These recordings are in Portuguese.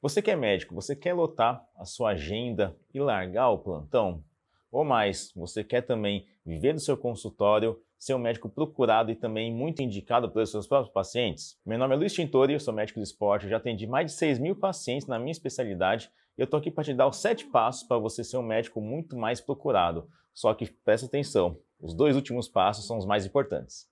Você que é médico, você quer lotar a sua agenda e largar o plantão? Ou mais, você quer também viver do seu consultório, ser um médico procurado e também muito indicado pelos seus próprios pacientes? Meu nome é Luiz Tintori, eu sou médico do esporte, eu já atendi mais de 6 mil pacientes na minha especialidade e eu estou aqui para te dar os 7 passos para você ser um médico muito mais procurado. Só que presta atenção, os dois últimos passos são os mais importantes.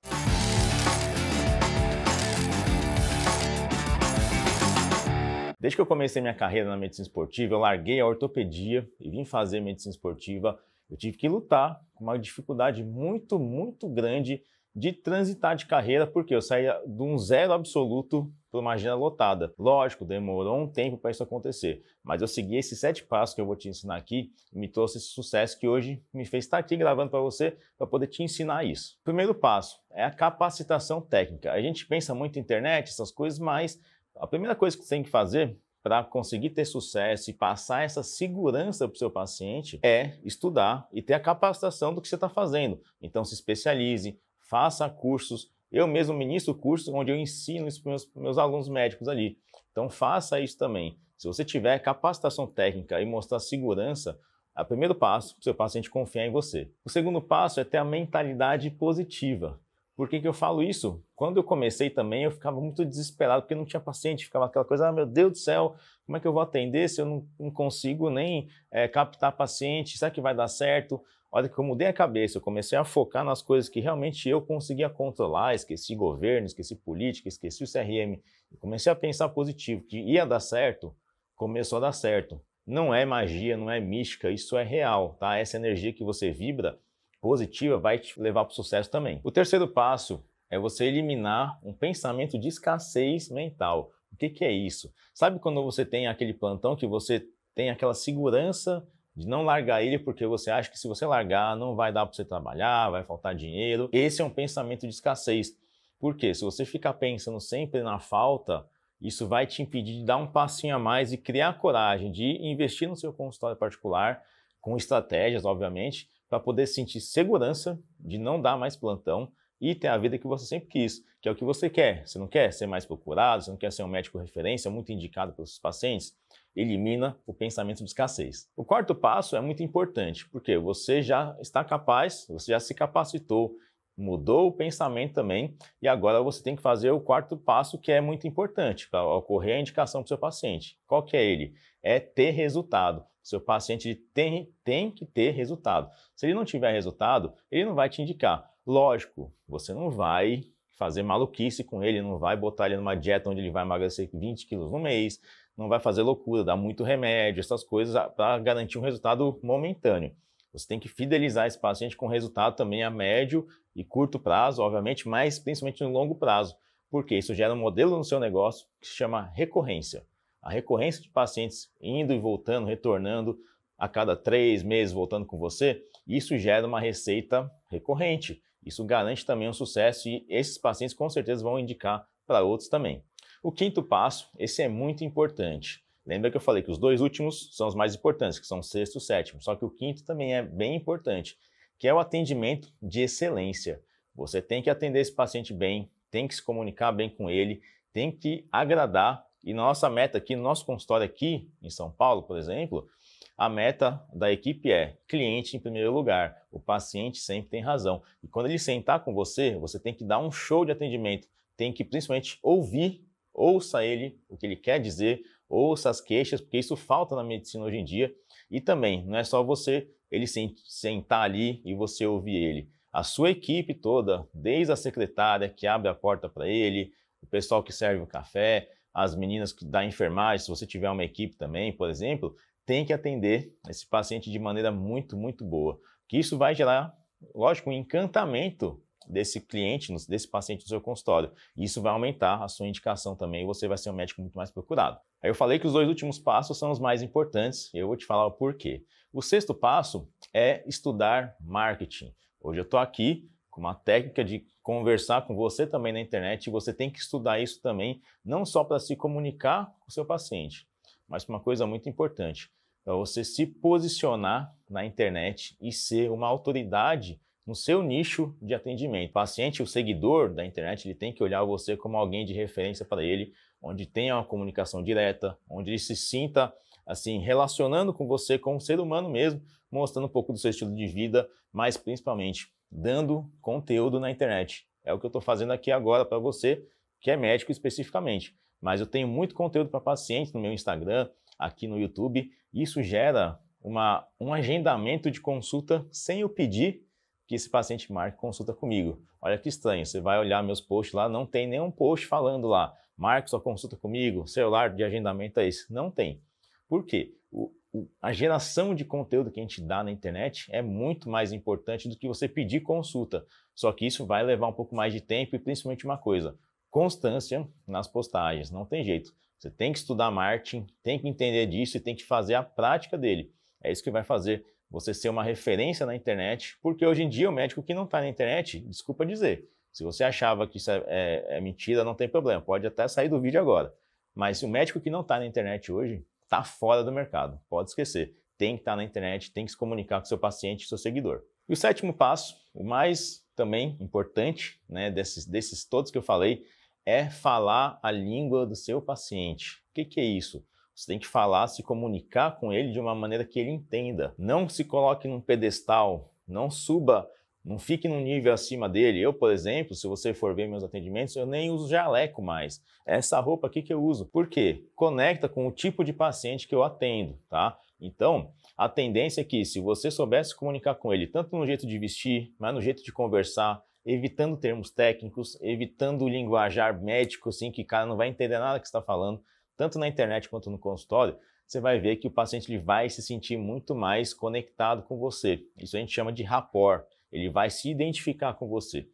Desde que eu comecei minha carreira na medicina esportiva, eu larguei a ortopedia e vim fazer medicina esportiva. Eu tive que lutar com uma dificuldade muito, muito grande de transitar de carreira, porque eu saía de um zero absoluto para uma agenda lotada. Lógico, demorou um tempo para isso acontecer, mas eu segui esses sete passos que eu vou te ensinar aqui e me trouxe esse sucesso que hoje me fez estar aqui gravando para você para poder te ensinar isso. Primeiro passo é a capacitação técnica. A gente pensa muito em internet, essas coisas, mas a primeira coisa que você tem que fazer para conseguir ter sucesso e passar essa segurança para o seu paciente é estudar e ter a capacitação do que você está fazendo. Então, se especialize, faça cursos. Eu mesmo ministro cursos onde eu ensino isso para os meus, meus alunos médicos ali. Então, faça isso também. Se você tiver capacitação técnica e mostrar segurança, é o primeiro passo para o seu paciente confiar em você. O segundo passo é ter a mentalidade positiva. Por que, que eu falo isso? Quando eu comecei também, eu ficava muito desesperado, porque não tinha paciente, ficava aquela coisa, ah, meu Deus do céu, como é que eu vou atender se eu não, não consigo nem é, captar paciente, será que vai dar certo? Olha que eu mudei a cabeça, eu comecei a focar nas coisas que realmente eu conseguia controlar, esqueci governo, esqueci política, esqueci o CRM. Eu comecei a pensar positivo, que ia dar certo, começou a dar certo. Não é magia, não é mística, isso é real, tá? Essa energia que você vibra, positiva vai te levar para o sucesso também. O terceiro passo é você eliminar um pensamento de escassez mental. O que, que é isso? Sabe quando você tem aquele plantão que você tem aquela segurança de não largar ele porque você acha que se você largar não vai dar para você trabalhar, vai faltar dinheiro. Esse é um pensamento de escassez. Porque se você ficar pensando sempre na falta, isso vai te impedir de dar um passinho a mais e criar coragem de investir no seu consultório particular, com estratégias, obviamente, para poder sentir segurança de não dar mais plantão e ter a vida que você sempre quis, que é o que você quer. Você não quer ser mais procurado, você não quer ser um médico referência, muito indicado pelos pacientes. Elimina o pensamento de escassez. O quarto passo é muito importante, porque você já está capaz, você já se capacitou mudou o pensamento também e agora você tem que fazer o quarto passo que é muito importante para ocorrer a indicação para o seu paciente. Qual que é ele? É ter resultado. Seu paciente tem, tem que ter resultado. Se ele não tiver resultado, ele não vai te indicar. Lógico, você não vai fazer maluquice com ele, não vai botar ele numa dieta onde ele vai emagrecer 20 quilos no mês, não vai fazer loucura, dar muito remédio, essas coisas para garantir um resultado momentâneo. Você tem que fidelizar esse paciente com resultado também a médio e curto prazo, obviamente, mas principalmente no longo prazo, porque isso gera um modelo no seu negócio que se chama recorrência. A recorrência de pacientes indo e voltando, retornando a cada três meses, voltando com você, isso gera uma receita recorrente. Isso garante também um sucesso e esses pacientes com certeza vão indicar para outros também. O quinto passo, esse é muito importante, Lembra que eu falei que os dois últimos são os mais importantes, que são o sexto e o sétimo, só que o quinto também é bem importante, que é o atendimento de excelência. Você tem que atender esse paciente bem, tem que se comunicar bem com ele, tem que agradar. E nossa meta aqui, no nosso consultório aqui em São Paulo, por exemplo, a meta da equipe é cliente em primeiro lugar. O paciente sempre tem razão. E quando ele sentar com você, você tem que dar um show de atendimento, tem que principalmente ouvir, ouça ele, o que ele quer dizer, ouça as queixas, porque isso falta na medicina hoje em dia. E também, não é só você, ele sentar ali e você ouvir ele. A sua equipe toda, desde a secretária que abre a porta para ele, o pessoal que serve o café, as meninas da enfermagem, se você tiver uma equipe também, por exemplo, tem que atender esse paciente de maneira muito, muito boa. Que isso vai gerar, lógico, um encantamento desse cliente, desse paciente no seu consultório. Isso vai aumentar a sua indicação também e você vai ser um médico muito mais procurado. Aí eu falei que os dois últimos passos são os mais importantes e eu vou te falar o porquê. O sexto passo é estudar marketing. Hoje eu estou aqui com uma técnica de conversar com você também na internet e você tem que estudar isso também, não só para se comunicar com o seu paciente, mas para uma coisa muito importante, é você se posicionar na internet e ser uma autoridade no seu nicho de atendimento. O paciente, o seguidor da internet, ele tem que olhar você como alguém de referência para ele, onde tenha uma comunicação direta, onde ele se sinta assim relacionando com você como um ser humano mesmo, mostrando um pouco do seu estilo de vida, mas principalmente dando conteúdo na internet. É o que eu estou fazendo aqui agora para você que é médico especificamente. Mas eu tenho muito conteúdo para pacientes no meu Instagram, aqui no YouTube. Isso gera uma, um agendamento de consulta sem eu pedir que esse paciente marque consulta comigo. Olha que estranho, você vai olhar meus posts lá, não tem nenhum post falando lá. Marcos, a consulta comigo, celular de agendamento é esse. Não tem. Por quê? O, o, a geração de conteúdo que a gente dá na internet é muito mais importante do que você pedir consulta. Só que isso vai levar um pouco mais de tempo e principalmente uma coisa: constância nas postagens. Não tem jeito. Você tem que estudar marketing, tem que entender disso e tem que fazer a prática dele. É isso que vai fazer você ser uma referência na internet, porque hoje em dia o médico que não está na internet, desculpa dizer, se você achava que isso é, é, é mentira, não tem problema, pode até sair do vídeo agora. Mas o médico que não está na internet hoje está fora do mercado, pode esquecer. Tem que estar tá na internet, tem que se comunicar com seu paciente e seu seguidor. E o sétimo passo, o mais também importante né, desses, desses todos que eu falei, é falar a língua do seu paciente. O que, que é isso? Você tem que falar, se comunicar com ele de uma maneira que ele entenda. Não se coloque num pedestal, não suba não fique num nível acima dele. Eu, por exemplo, se você for ver meus atendimentos, eu nem uso jaleco mais. É essa roupa aqui que eu uso. Por quê? Conecta com o tipo de paciente que eu atendo, tá? Então, a tendência é que se você soubesse comunicar com ele, tanto no jeito de vestir, mas no jeito de conversar, evitando termos técnicos, evitando linguajar médico, assim, que o cara não vai entender nada que está falando, tanto na internet quanto no consultório, você vai ver que o paciente ele vai se sentir muito mais conectado com você. Isso a gente chama de rapport. Ele vai se identificar com você.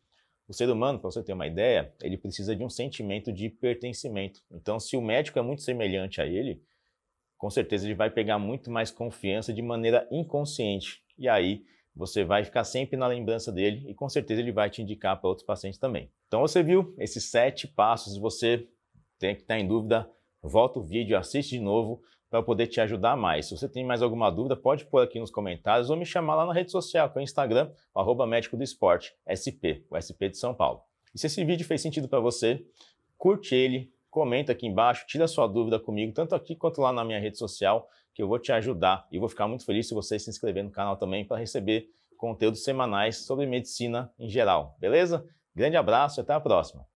O ser humano, para você ter uma ideia, ele precisa de um sentimento de pertencimento. Então, se o médico é muito semelhante a ele, com certeza ele vai pegar muito mais confiança de maneira inconsciente. E aí você vai ficar sempre na lembrança dele e com certeza ele vai te indicar para outros pacientes também. Então você viu esses sete passos, se você tem que tá estar em dúvida, volta o vídeo, assiste de novo, para eu poder te ajudar mais. Se você tem mais alguma dúvida, pode pôr aqui nos comentários ou me chamar lá na rede social, que é o Instagram, o arroba médico do esporte, SP, o SP de São Paulo. E se esse vídeo fez sentido para você, curte ele, comenta aqui embaixo, tira sua dúvida comigo, tanto aqui quanto lá na minha rede social, que eu vou te ajudar e vou ficar muito feliz se você se inscrever no canal também para receber conteúdos semanais sobre medicina em geral, beleza? Grande abraço e até a próxima!